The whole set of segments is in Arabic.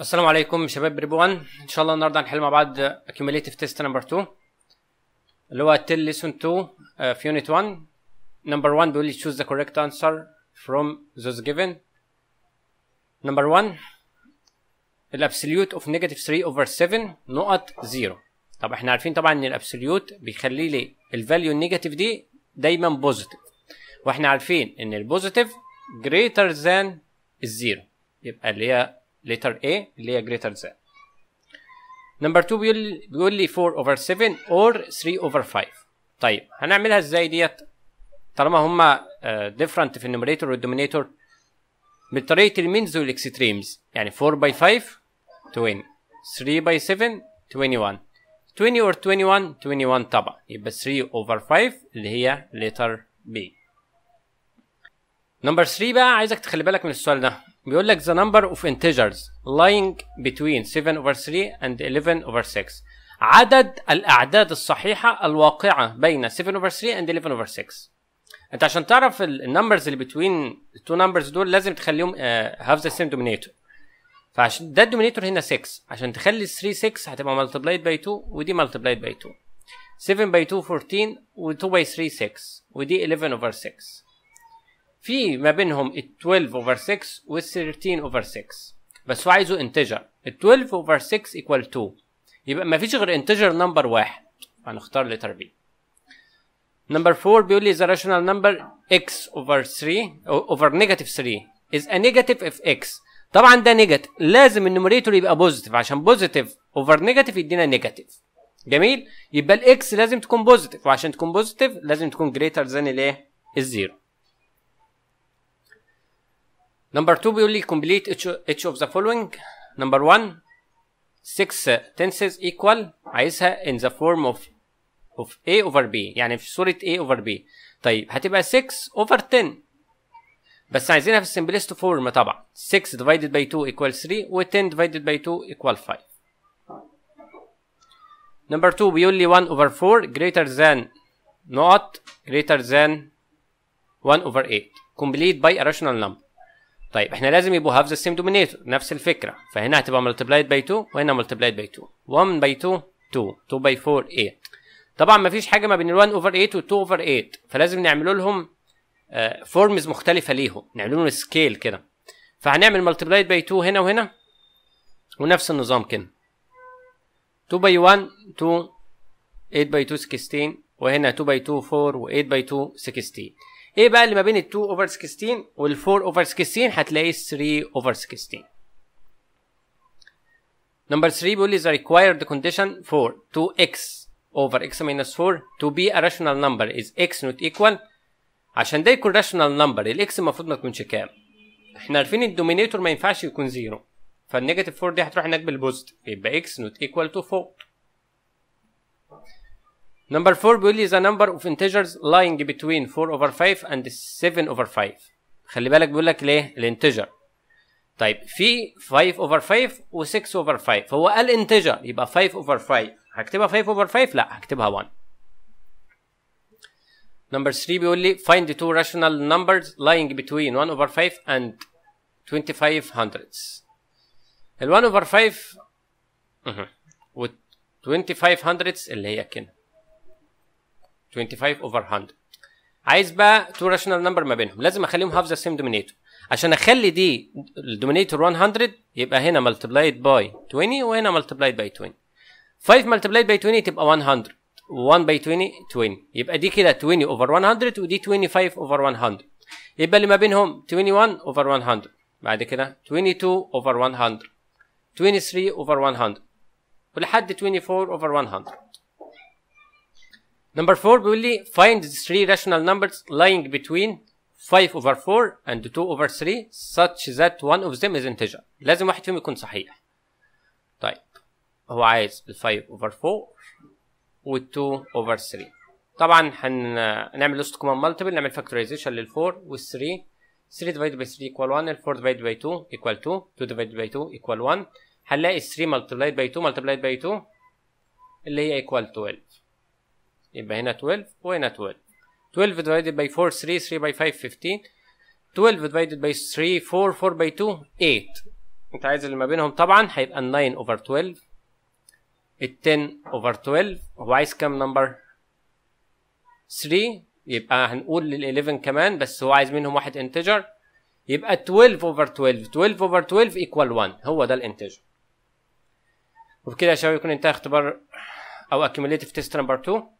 السلام عليكم شباب ريبوان ان شاء الله النهارده هنحل مع بعض اكيوميليتيف تيست نمبر 2 اللي هو تيل ليسون 2 في يونت 1 نمبر 1 بيقول لي choose the correct answer from those given نمبر 1 الابسوليوت اوف نيجاتيف 3 اوفر 7 نقط 0 طب احنا عارفين طبعا ان الابسوليوت بيخلي لي الفاليو النيجاتيف دي دايما بوزيتيف واحنا عارفين ان البوزيتيف جريتر ذان الزيرو يبقى اللي هي letter A اللي هي greater than number 2 بيقول بيقول لي 4 over 7 or 3 over 5 طيب هنعملها ازاي ديت طالما هما آه، different في النوميريتور والدومينيتور بطريقه المينز والاكستريمز يعني 4 by 5 20 3 by 7 21 20 or 21 21 طبعا يبقى 3 over 5 اللي هي letter B نمبر 3 بقى عايزك تخلي بالك من السؤال ده بيقول لك the number of integers lying between 7 over 3 and 11 over 6 عدد الأعداد الصحيحة الواقعة بين 7 over 3 and 11 over 6 أنت عشان تعرف النمبرز اللي between التو نمبرز دول لازم تخليهم هاف ذا سيم دومينيتور فعشان ده الدومينيتور هنا 6 عشان تخلي 3 6 هتبقى ملتبلايد باي 2 ودي ملتبلايد باي 2 7 باي 2 14 و2 باي 3 6 ودي 11 over 6 في ما بينهم ال 12 over 6 وال 13 over 6 بس هو عايزه انتجر ال 12 over 6 equal 2 يبقى ما فيش غير انتجر نمبر واحد هنختار لتر بي نمبر 4 بيقول لي the rational number x over 3 over negative 3 is a negative if x طبعا ده نيجاتيف لازم النوميريتور يبقى بوزيتيف عشان بوزيتيف اوفر نيجاتيف يدينا نيجاتيف جميل يبقى الاكس لازم تكون بوزيتيف وعشان تكون بوزيتيف لازم تكون جريتر ذان الايه الزيرو Number two, only complete each, each of the following. Number one, six tenses equal عايزها in the form of of A over B يعني في صورة A over B طيب هتبقى 6 over 10 بس عايزينها في السمبلست four طبعا 6 divided by 2 equals 3 و 10 divided by 2 equal 5 number 2 بيقول لي 1 over 4 greater than not greater than 1 over 8 complete by a rational number طيب احنا لازم يبقوا هاف ذا سيم دومينيتور نفس الفكره فهنا هتبقى ملتبلايد باي 2 وهنا ملتبلايد باي 2 1 باي 2 2 2 باي 4 8 طبعا مفيش حاجه ما بين ال 1 اوفر 8 وال 2 اوفر 8 فلازم نعملوا لهم فورمز آه، uh, مختلفه ليهم نعمل لهم سكيل كده فهنعمل ملتبلايد باي 2 هنا وهنا ونفس النظام كده 2 باي 1 2 8 باي 2 16 وهنا 2 باي 2 4 و8 باي 2 16 ايه بقى اللي ما بين ال 2 اوفر 16 وال 4 اوفر 16 هتلاقي 3 اوفر 16 نمبر 3 بيقول لي the required condition for 2x over x minus 4 to be a rational number is x not equal عشان ده يكون rational number الاكس المفروض ما تكونش كام احنا عارفين الدومينيتور ما ينفعش يكون 0 فالنيجاتيف 4 دي هتروح هناك بالبوزيتيف يبقى x not equal to 4 Number 4 بيقول لي the number of integers lying between 4 over 5 and 7 over 5 خلي بالك بيقول لك ليه الانتجر طيب في 5 over 5 و 6 over 5 فهو قال integer يبقى 5 over 5 هكتبها 5 over 5 لا هكتبها 1 Number 3 بيقول لي find two rational numbers lying between 1 over 5 and 25 hundredths ال 1 over 5 و 25 hundredths اللي هي كده 25 اوفر 100 عايز بقى تو راشنال نمبر ما بينهم لازم اخليهم هاف ذا سيم دومينيتور عشان اخلي دي الدومينيتور 100 يبقى هنا ملتبلايد باي 20 وهنا ملتبلايد باي 20 5 ملتبلايد باي 20 تبقى 100 1 باي 20 20 يبقى دي كده 20 اوفر 100 ودي 25 اوفر 100 يبقى اللي ما بينهم 21 اوفر 100 بعد كده 22 اوفر 100 23 اوفر 100 ولحد 24 اوفر 100 نمبر 4 بيقول لي find the rational numbers lying between 5 over 4 and 2 over 3 such that one of them is integer لازم واحد فيهم يكون صحيح طيب هو عايز ال 5 over 4 وال 2 over 3 طبعا هنعمل لوست كومن multiple نعمل factorization لل 4 وال 3 3 divided by 3 equal 1 ال 4 divided by 2 equal 2 2 divided by 2 equal 1 هنلاقي 3 multiplied by 2 multiplied by 2 اللي هي equal 12 يبقى هنا 12 وهنا 12 12 divided by 4 3 3 by 5 15 12 divided by 3 4 4 by 2 8 انت عايز اللي ما بينهم طبعا هيبقى 9 over 12 ال 10 over 12 هو عايز كام نمبر 3 يبقى هنقول لل 11 كمان بس هو عايز منهم واحد انتجر يبقى 12 over 12 12 over 12 equal 1 هو ده الانتجر وبكده يا شباب يكون انتهى اختبار او accumulative test number 2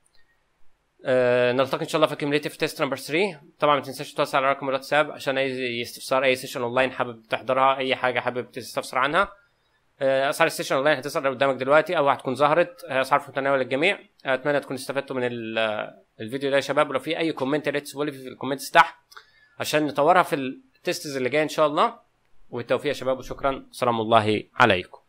آه، نلتقي ان شاء الله في كيميوليتيف تيست نمبر 3 طبعا ما تنساش تتواصل على رقم الواتساب عشان اي استفسار اي سيشن اونلاين حابب تحضرها اي حاجه حابب تستفسر عنها آه، اسعار السيشن اونلاين هتظهر قدامك دلوقتي او هتكون ظهرت آه، اسعار في متناول الجميع اتمنى تكونوا استفدتوا من الفيديو ده يا شباب ولو في اي كومنت يا ريت لي في الكومنتس تحت عشان نطورها في التستز اللي جايه ان شاء الله وبالتوفيق يا شباب وشكرا سلام الله عليكم